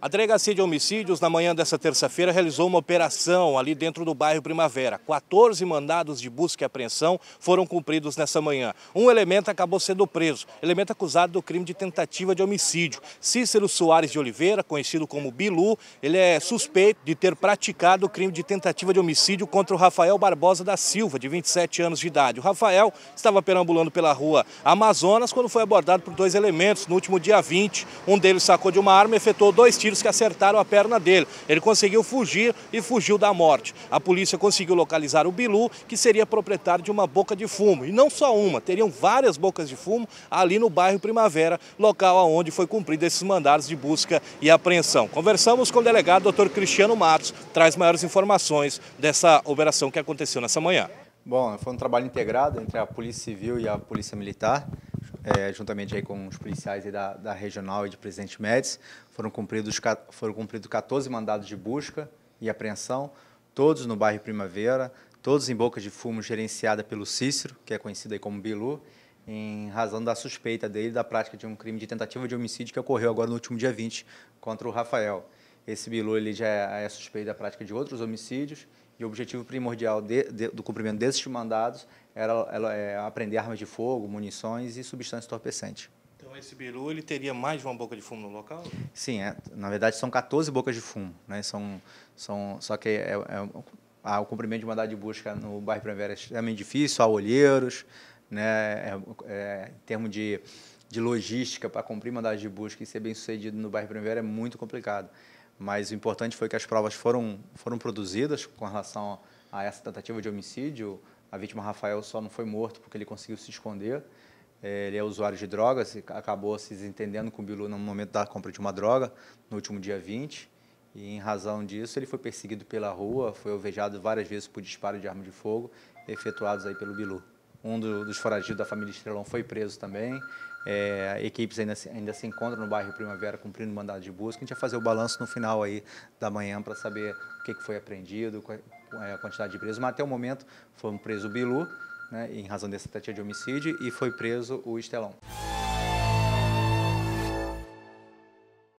A Delegacia de Homicídios, na manhã dessa terça-feira, realizou uma operação ali dentro do bairro Primavera. 14 mandados de busca e apreensão foram cumpridos nessa manhã. Um elemento acabou sendo preso, elemento acusado do crime de tentativa de homicídio. Cícero Soares de Oliveira, conhecido como Bilu, ele é suspeito de ter praticado o crime de tentativa de homicídio contra o Rafael Barbosa da Silva, de 27 anos de idade. O Rafael estava perambulando pela rua Amazonas quando foi abordado por dois elementos. No último dia 20, um deles sacou de uma arma e efetuou dois tiros tiros que acertaram a perna dele. Ele conseguiu fugir e fugiu da morte. A polícia conseguiu localizar o Bilu, que seria proprietário de uma boca de fumo. E não só uma, teriam várias bocas de fumo ali no bairro Primavera, local onde foi cumprido esses mandados de busca e apreensão. Conversamos com o delegado doutor Cristiano Matos, traz maiores informações dessa operação que aconteceu nessa manhã. Bom, foi um trabalho integrado entre a Polícia Civil e a Polícia Militar é, juntamente aí com os policiais da, da, regional e de Presidente Médici, foram cumpridos, foram cumpridos 14 mandados de busca e apreensão, todos no bairro Primavera, todos em boca de fumo gerenciada pelo Cícero, que é conhecido aí como Bilu, em razão da suspeita dele da prática de um crime de tentativa de homicídio que ocorreu agora no último dia 20 contra o Rafael. Esse Bilu ele já é, é suspeito da prática de outros homicídios e o objetivo primordial de, de, do cumprimento desses mandados era ela, é, aprender armas de fogo, munições e substância entorpecente. Então, esse biru ele teria mais de uma boca de fumo no local? Sim, é, na verdade são 14 bocas de fumo. Né? São, são, só que é, é o cumprimento de mandado de busca no bairro Primavera é extremamente difícil, há olheiros, né? É, é, em termos de, de logística para cumprir mandado de busca e ser bem sucedido no bairro Primavera é muito complicado. Mas o importante foi que as provas foram, foram produzidas com relação a essa tentativa de homicídio. A vítima Rafael só não foi morto porque ele conseguiu se esconder. É, ele é usuário de drogas e acabou se desentendendo com o Bilu no momento da compra de uma droga, no último dia 20. E, em razão disso, ele foi perseguido pela rua, foi alvejado várias vezes por disparo de arma de fogo efetuados aí pelo Bilu. Um do, dos foragidos da família Estrelão foi preso também. É, equipes ainda, ainda se encontram no bairro Primavera cumprindo mandado de busca. A gente vai fazer o balanço no final aí da manhã para saber o que, que foi apreendido, é, é a quantidade de presos. Mas até o momento foi preso o Bilu, né, em razão dessa tentativa de homicídio, e foi preso o Estelão.